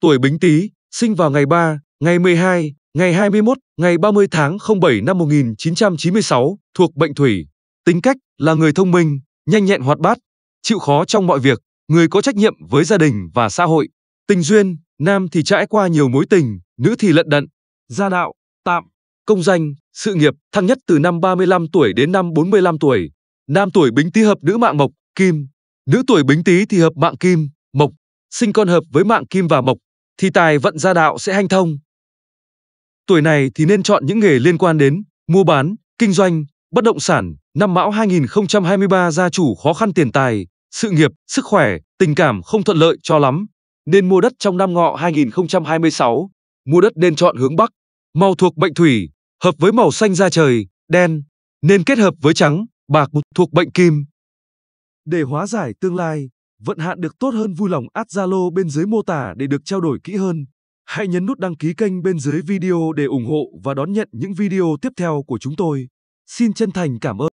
Tuổi Bính Tý, sinh vào ngày 3, ngày 12, ngày 21, ngày 30 tháng 07 năm 1996, thuộc bệnh thủy. Tính cách là người thông minh, nhanh nhẹn hoạt bát, chịu khó trong mọi việc, người có trách nhiệm với gia đình và xã hội. Tình duyên, nam thì trải qua nhiều mối tình, nữ thì lận đận. Gia đạo, tạm, công danh, sự nghiệp thăng nhất từ năm 35 tuổi đến năm 45 tuổi. Nam tuổi Bính Tý hợp nữ mạng Mộc, Kim. Nữ tuổi Bính Tý thì hợp mạng Kim, Mộc, sinh con hợp với mạng Kim và Mộc thì tài vận gia đạo sẽ hanh thông. Tuổi này thì nên chọn những nghề liên quan đến mua bán, kinh doanh, bất động sản. Năm Mão 2023 gia chủ khó khăn tiền tài, sự nghiệp, sức khỏe, tình cảm không thuận lợi cho lắm. Nên mua đất trong năm ngọ 2026. Mua đất nên chọn hướng Bắc. Màu thuộc bệnh thủy, hợp với màu xanh da trời, đen. Nên kết hợp với trắng, bạc thuộc bệnh kim. Để hóa giải tương lai, vận hạn được tốt hơn vui lòng add Zalo bên dưới mô tả để được trao đổi kỹ hơn. Hãy nhấn nút đăng ký kênh bên dưới video để ủng hộ và đón nhận những video tiếp theo của chúng tôi. Xin chân thành cảm ơn